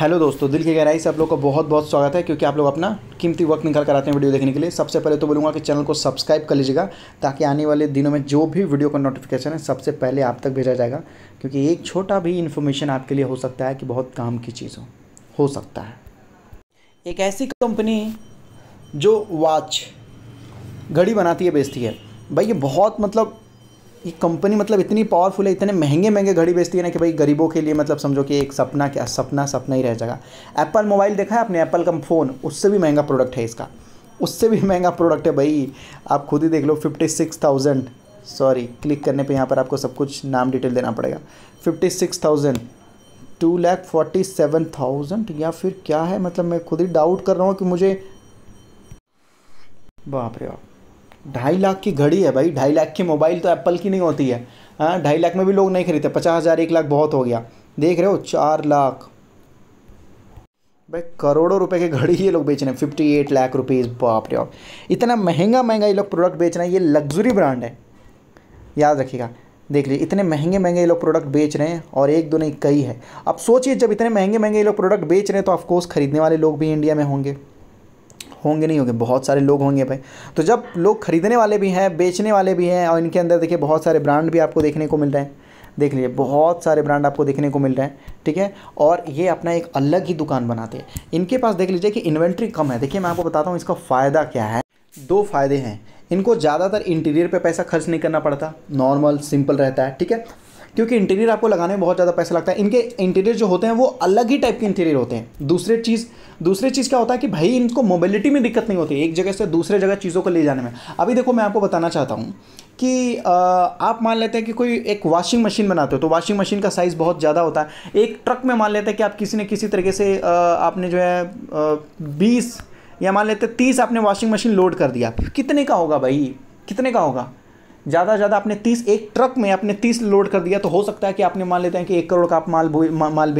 hello दोस्तों दिल की गहराई से आप लोग का बहुत बहुत स्वागत है क्योंकि आप लोग अपना कीमती वक्त निकाल कर आते हैं वीडियो देखने के लिए सबसे पहले तो बोलूँगा कि चैनल को सब्सक्राइब कर लीजिएगा ताकि आने वाले दिनों में जो भी वीडियो का नोटिफिकेशन है सबसे पहले आप तक भेजा जाएगा क्योंकि एक छोटा भी इन्फॉर्मेशन आपके लिए हो सकता है कि बहुत काम की चीज़ हो हो सकता है एक ऐसी कंपनी जो वॉच घड़ी बनाती है बेचती है भाई ये बहुत मतलब ये कंपनी मतलब इतनी पावरफुल है इतने महंगे महंगे घड़ी बेचती है ना कि भाई गरीबों के लिए मतलब समझो कि एक सपना क्या सपना सपना ही रह जाएगा एप्पल मोबाइल देखा है आपने एप्पल का फ़ोन उससे भी महंगा प्रोडक्ट है इसका उससे भी महंगा प्रोडक्ट है भाई आप खुद ही देख लो fifty six thousand sorry click करने पे यहाँ पर आपको सब कुछ नाम डिटेल देना पड़ेगा fifty six thousand two lakh forty seven thousand या फिर क्या है मतलब मैं खुद ही डाउट कर रहा हूँ कि मुझे बाप रे बाप ढाई लाख की घड़ी है भाई ढाई लाख की मोबाइल तो एप्पल की नहीं होती है हाँ ढाई लाख में भी लोग नहीं खरीदते पचास हज़ार एक लाख बहुत हो गया देख रहे हो चार लाख भाई करोड़ों रुपए की घड़ी ये लोग बेच रहे हैं फिफ्टी एट लाख रुपीज़ बाप रे बाप इतना महंगा महंगा ये लोग प्रोडक्ट बेच रहे हैं ये लग्जरी ब्रांड है याद रखिएगा देख लीजिए इतने महंगे महंगे ये लोग प्रोडक्ट बेच रहे हैं और एक दो नहीं कई है अब सोचिए जब इतने महंगे महंगे ये लोग प्रोडक्ट बेच रहे हैं तो ऑफकोर्स खरीदने वाले लोग भी इंडिया में होंगे होंगे नहीं होंगे बहुत सारे लोग होंगे भाई तो जब लोग खरीदने वाले भी हैं बेचने वाले भी हैं और इनके अंदर देखिए बहुत सारे ब्रांड भी आपको देखने को मिल रहे हैं देख लीजिए बहुत सारे ब्रांड आपको देखने को मिल रहे हैं ठीक है और ये अपना एक अलग ही दुकान बनाते हैं इनके पास देख लीजिए कि इन्वेंट्री कम है देखिए मैं आपको बताता हूँ इसका फ़ायदा क्या है दो फायदे हैं इनको ज़्यादातर इंटीरियर पे पैसा खर्च नहीं करना पड़ता नॉर्मल सिंपल रहता है ठीक है क्योंकि इंटीरियर आपको लगाने में बहुत ज़्यादा पैसा लगता है इनके इंटीरियर जो होते हैं वो अलग ही टाइप के इंटीरियर होते हैं दूसरे चीज़ दूसरी चीज़ क्या होता है कि भाई इनको मोबिलिटी में दिक्कत नहीं होती एक जगह से दूसरे जगह चीज़ों को ले जाने में अभी देखो मैं आपको बताना चाहता हूँ कि आप मान लेते हैं कि कोई एक वॉशिंग मशीन बनाते हो तो वॉशिंग मशीन का साइज़ बहुत ज़्यादा होता है एक ट्रक में मान लेते हैं कि आप किसी न किसी तरीके से आपने जो है बीस या मान लेते तीस आपने वॉशिंग मशीन लोड कर दिया कितने का होगा भाई कितने का होगा ज़्यादा ज़्यादा आपने तीस एक ट्रक में आपने तीस लोड कर दिया तो हो सकता है कि आपने मान लेते हैं कि एक करोड़ का आप माल माल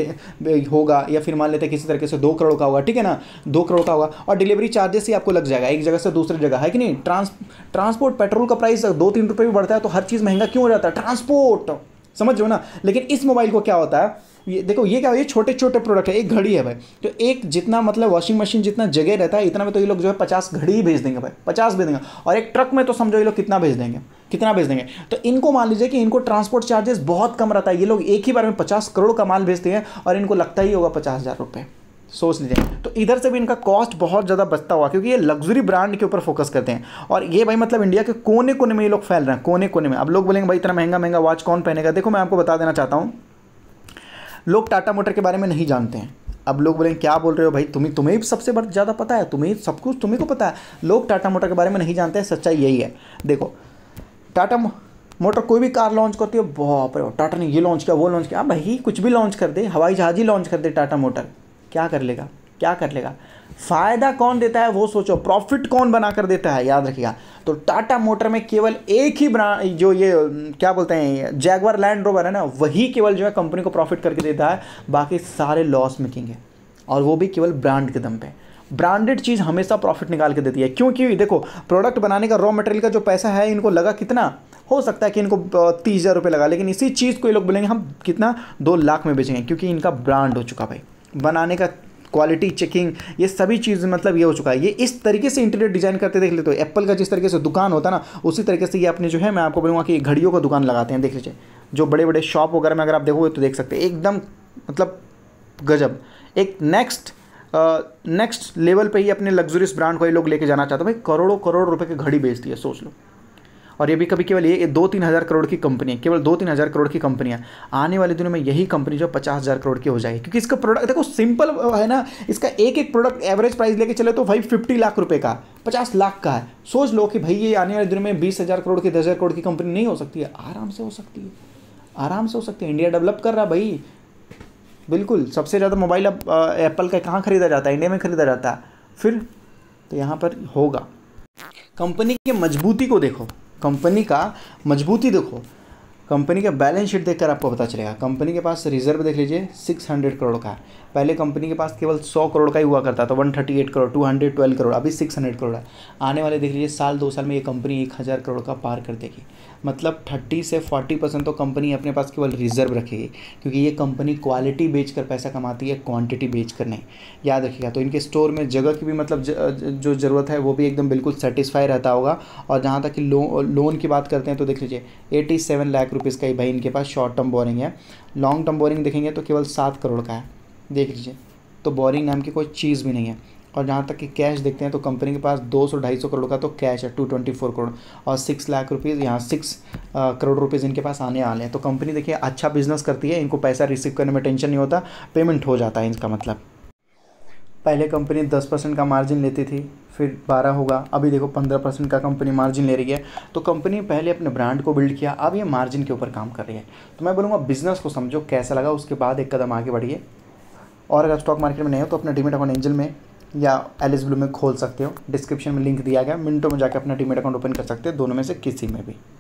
होगा या फिर मान लेते हैं किसी तरीके से दो करोड़ का होगा ठीक है ना दो करोड़ का होगा और डिलीवरी चार्जेस ही आपको लग जाएगा एक जगह से दूसरी जगह है कि नहीं ट्रांस ट्रांसपोर्ट पेट्रोल का प्राइस दो तीन रुपये भी बढ़ता है तो हर चीज़ महंगा क्यों हो जाता है ट्रांसपोर्ट समझ लो ना लेकिन इस मोबाइल को क्या होता है ये देखो ये क्या ये छोटे छोटे प्रोडक्ट है एक घड़ी है भाई तो एक जितना मतलब वॉशिंग मशीन जितना जगह रहता है इतना में तो ये लोग जो है पचास घड़ी ही भेज देंगे भाई पचास भेज देंगे और एक ट्रक में तो समझो ये लोग कितना भेज देंगे कितना भेज देंगे तो इनको मान लीजिए कि इनको ट्रांसपोर्ट चार्जेस बहुत कम रहता है ये लोग एक ही बार में पचास करोड़ का माल भेजते हैं और इनको लगता ही होगा पचास हज़ार रुपये सोच लीजिए तो इधर से भी इनका कॉस्ट बहुत ज़्यादा बचता हुआ क्योंकि ये लग्जरी ब्रांड के ऊपर फोकस करते हैं और ये भाई मतलब इंडिया के कोने कोने में ये लोग फैल रहे हैं कोने कोने में अब लोग बोलेंगे भाई इतना महंगा महंगा वॉच कौन पहनेगा देखो मैं आपको बता देना चाहता हूँ लोग टाटा मोटर के बारे में नहीं जानते हैं अब लोग बोलेंगे क्या बोल रहे हो भाई तुम्हें तुम्हें सबसे ज़्यादा पता है तुम्हें सब कुछ तुम्हें को पता है लोग टाटा मोटर के बारे में नहीं जानते हैं सच्चाई यही है देखो टाटा मोटर कोई भी कार लॉन्च करती है बहुत टाटा ने ये लॉन्च किया वो लॉन्च किया हाँ भाई कुछ भी लॉन्च कर दे हवाई जहाज ही लॉन्च कर दे टाटा मोटर क्या कर लेगा क्या कर लेगा फ़ायदा कौन देता है वो सोचो प्रॉफिट कौन बना कर देता है याद रखिएगा तो टाटा मोटर में केवल एक ही ब्रांड जो ये क्या बोलते हैं जैगवर लैंड रोवर है ना वही केवल जो है कंपनी को प्रॉफिट करके देता है बाकी सारे लॉस मेकिंग है और वो भी केवल ब्रांड के दम पे ब्रांडेड चीज़ हमेशा प्रॉफिट निकाल के देती है क्योंकि देखो प्रोडक्ट बनाने का रॉ मटेरियल का जो पैसा है इनको लगा कितना हो सकता है कि इनको तीस हज़ार रुपये लगा लेकिन इसी चीज़ को ये लोग बोलेंगे हम कितना दो लाख में बेचेंगे क्योंकि इनका ब्रांड हो चुका भाई बनाने का क्वालिटी चेकिंग ये सभी चीज़ मतलब ये हो चुका है ये इस तरीके से इंटीरियर डिज़ाइन करते देख लेते हो एप्पल का जिस तरीके से दुकान होता है ना उसी तरीके से ये अपने जो है मैं आपको बोलूँगा कि घड़ियों का दुकान लगाते हैं देख लीजिए जो बड़े बड़े शॉप वगैरह में अगर आप देखोगे तो देख सकते हैं एकदम मतलब गजब एक नेक्स्ट नेक्स्ट लेवल पे ही अपने लग्जरियस ब्रांड को ये लोग लेके जाना चाहते हैं भाई करोड़ों करोड़ रुपए की घड़ी बेचती है सोच लो और ये भी कभी केवल ये दो तीन हज़ार करोड़ की कंपनी है केवल दो तीन हज़ार करोड़ की कंपनियाँ आने वाले दिनों में यही कंपनी जो पचास हज़ार करोड़ की हो जाएगी क्योंकि इसका प्रोडक्ट देखो सिंपल है ना इसका एक एक प्रोडक्ट एवरेज प्राइस लेके चले तो भाई फिफ्टी लाख रुपये का पचास लाख का है सोच लो कि भाई ये आने वाले दिनों में बीस हज़ार करोड़ की दस हज़ार करोड़ की कंपनी नहीं हो सकती है आराम से हो सकती है आराम से हो सकती है इंडिया डेवलप कर रहा भाई बिल्कुल सबसे ज़्यादा मोबाइल अब एप्पल का कहाँ ख़रीदा जाता है इंडिया में ख़रीदा जाता है फिर तो यहाँ पर होगा कंपनी की मजबूती को देखो कंपनी का मजबूती देखो कंपनी का बैलेंस शीट देखकर आपको पता चलेगा कंपनी के पास रिजर्व देख लीजिए 600 करोड़ का पहले कंपनी के पास केवल 100 करोड़ का ही हुआ करता था 138 करोड़ 212 करोड़ अभी 600 करोड़ है आने वाले देख लीजिए साल दो साल में ये कंपनी एक हज़ार करोड़ का पार कर देगी मतलब थर्टी से फोर्टी परसेंट तो कंपनी अपने पास केवल रिजर्व रखेगी क्योंकि ये कंपनी क्वालिटी बेच कर पैसा कमाती है क्वान्टिटी बेच कर नहीं याद रखिएगा तो इनके स्टोर में जगह की भी मतलब जो ज़रूरत है वो भी एकदम बिल्कुल सेटिस्फाई रहता होगा और जहाँ तक कि लोन की बात करते हैं तो देख लीजिए एटी सेवन लाख रुपीज़ का ही भाई इनके पास शॉर्ट टर्म बोरिंग है लॉन्ग टर्म बोरिंग देखेंगे तो केवल सात करोड़ का है देख लीजिए तो बोरिंग नाम की कोई चीज़ भी नहीं है और जहाँ तक कि कैश देखते हैं तो कंपनी के पास ढाई सौ करोड़ का तो कैश है फोर करोड़ और सिक्स लाख रुपीज़ यहाँ सिक्स करोड़ रुपीज़ इनके पास आने वाले हैं तो कंपनी देखिए अच्छा बिजनेस करती है इनको पैसा रिसीव करने में टेंशन नहीं होता पेमेंट हो जाता है इनका मतलब पहले कंपनी दस परसेंट का मार्जिन लेती थी फिर बारह होगा अभी देखो पंद्रह परसेंट का कंपनी मार्जिन ले रही है तो कंपनी पहले अपने ब्रांड को बिल्ड किया अब ये मार्जिन के ऊपर काम कर रही है तो मैं बोलूँगा बिज़नेस को समझो कैसा लगा उसके बाद एक कदम आगे बढ़िए और अगर स्टॉक मार्केट में नहीं हो तो अपना डीमेट अकाउंट एंजल में या एलिस ब्लू में खोल सकते हो डिस्क्रिप्शन में लिंक दिया गया मिनटों में जाकर अपना डीमेट अकाउंट ओपन कर सकते हो दोनों में से किसी में भी